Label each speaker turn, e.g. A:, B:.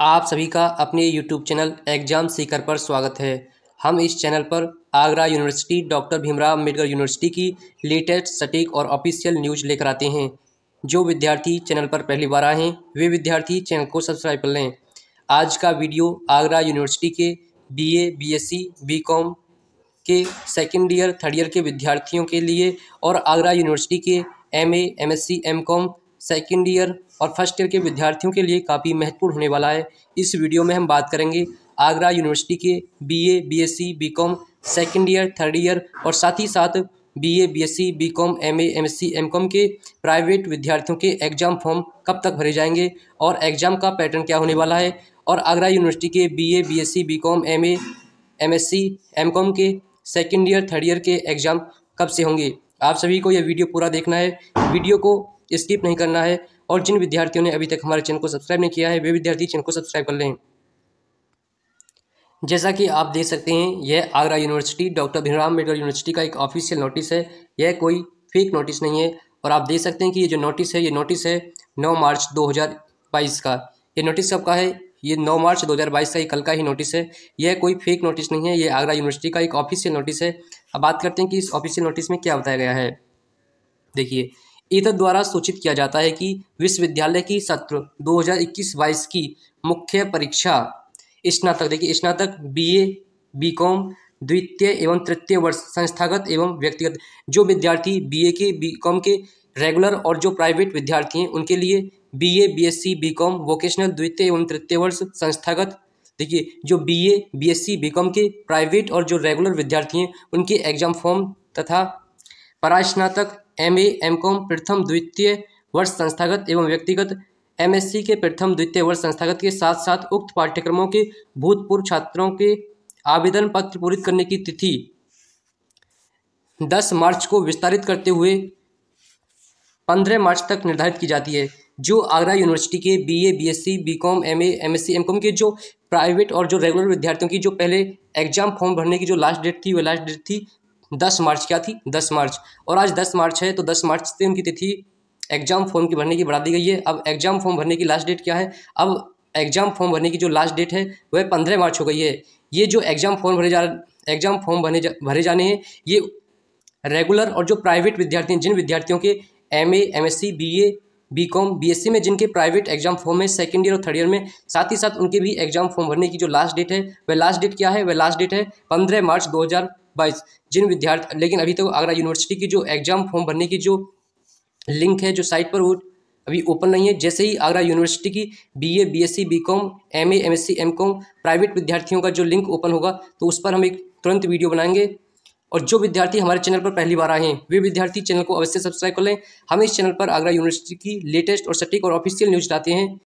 A: आप सभी का अपने यूट्यूब चैनल एग्जाम सीकर पर स्वागत है हम इस चैनल पर Agra university doctor Bhimrao Ambedkar university की लेटेस्ट सटीक और ऑफिशियल न्यूज लेकर आते हैं जो विद्यार्थी चैनल पर पहली बार आए हैं वे विद्यार्थी चैनल को सब्सक्राइब कर लें आज का वीडियो आगरा यूनिवर्सिटी के बी ए बी के सेकेंड ईयर थर्ड ईयर के विद्यार्थियों के लिए और आगरा यूनिवर्सिटी के M A M second year और फर्स्ट ईयर के विद्यार्थियों के लिए काफ़ी महत्वपूर्ण होने वाला है इस वीडियो में हम बात करेंगे आगरा यूनिवर्सिटी के B B A S C B com second year third year और साथ ही साथ B B B A S C com A M S C M com के प्राइवेट विद्यार्थियों के एग्ज़ाम फॉर्म कब तक भरे जाएंगे और एग्ज़ाम का पैटर्न क्या होने वाला है और आगरा यूनिवर्सिटी के B B B A S C com A M S C M com के सेकेंड ईयर थर्ड ईयर के एग्ज़ाम कब से होंगे आप सभी को यह वीडियो पूरा देखना है वीडियो को स्किप नहीं करना है और जिन विद्यार्थियों ने अभी तक हमारे चैनल को सब्सक्राइब नहीं किया है वे विद्यार्थी चैनल को सब्सक्राइब कर लें जैसा कि आप देख सकते हैं यह Agra university doctor Bhimrao Ambedkar university का एक ऑफिशियल नोटिस है यह कोई फेक नोटिस नहीं है और आप देख सकते हैं कि ये जो नोटिस है ये नोटिस है नौ मार्च दो का ये नोटिस कब का है ये 9 मार्च 2022 का ही कल का ही नोटिस है यह कोई फेक नोटिस नहीं है ये आगरा यूनिवर्सिटी का एक ऑफिशियल नोटिस है अब बात करते हैं कि इस ऑफिशियल नोटिस में क्या बताया गया है देखिए एतद द्वारा सूचित किया जाता है कि विश्वविद्यालय की सत्र 2021-22 की मुख्य परीक्षा स्नातक देखिए स्नातक बीए, बीकॉम द्वितीय एवं तृतीय वर्ष संस्थागत एवं व्यक्तिगत जो विद्यार्थी बीए के बीकॉम के रेगुलर और जो प्राइवेट विद्यार्थी हैं उनके लिए बीए, बीएससी, बीकॉम वोकेशनल द्वितीय एवं तृतीय वर्ष संस्थागत देखिए जो सी बी कॉम के प्राइवेट और जो रेगुलर विद्यार्थी हैं उनके एग्जाम फॉर्म तथा परास्नातक एम ए एम कॉम प्रथम द्वितीय वर्ष संस्थागत एवं व्यक्तिगत एम एस सी के प्रथम द्वितीय वर्ष संस्थागत के साथ साथ उक्त पाठ्यक्रमों के भूतपूर्व छात्रों के आवेदन पत्र पूरित करने की तिथि 10 मार्च को विस्तारित करते हुए 15 मार्च तक निर्धारित की जाती है जो आगरा यूनिवर्सिटी के BA, BSc, BCom, MA, MSc, MCom के जो प्राइवेट और जो रेगुलर विद्यार्थियों की जो पहले एग्जाम फॉर्म भरने की जो लास्ट डेट थी वो लास्ट डेट थी दस मार्च क्या थी दस मार्च और आज दस मार्च है तो दस मार्च से उनकी तिथि एग्जाम फॉर्म की भरने की बढ़ा दी गई है अब एग्जाम फॉर्म भरने की लास्ट डेट क्या है अब एग्जाम फॉर्म भरने की जो लास्ट डेट है वह पंद्रह मार्च हो गई है ये जो एग्जाम फॉर्म भरे जा एग्जाम फॉर्म भरे जा भरे जाने हैं ये रेगुलर और जो प्राइवेट विद्यार्थी हैं जिन विद्यार्थियों के M A M S C B A B com B S C में जिनके प्राइवेट एग्जाम फॉर्म है सेकेंड ईयर और थर्ड ईयर में साथ ही साथ उनके भी एग्जाम फॉर्म भरने की जो लास्ट डेट है वह लास्ट डेट क्या है वह लास्ट डेट है पंद्रह मार्च दो हज़ार बाईस जिन विद्यार्थी लेकिन अभी तक तो आगरा यूनिवर्सिटी की जो एग्ज़ाम फॉर्म भरने की जो लिंक है जो साइट पर वो अभी ओपन नहीं है जैसे ही आगरा यूनिवर्सिटी की BA BSc BCom MA MSc MCom private विद्यार्थियों का जो लिंक ओपन होगा तो उस पर हम एक तुरंत वीडियो बनाएंगे और जो विद्यार्थी हमारे चैनल पर पहली बार आए हैं वे विद्यार्थी चैनल को अवश्य सब्सक्राइब कर लें हम इस चैनल पर आगरा यूनिवर्सिटी की लेटेस्ट और सटीक और ऑफिशियल न्यूज़ लाते हैं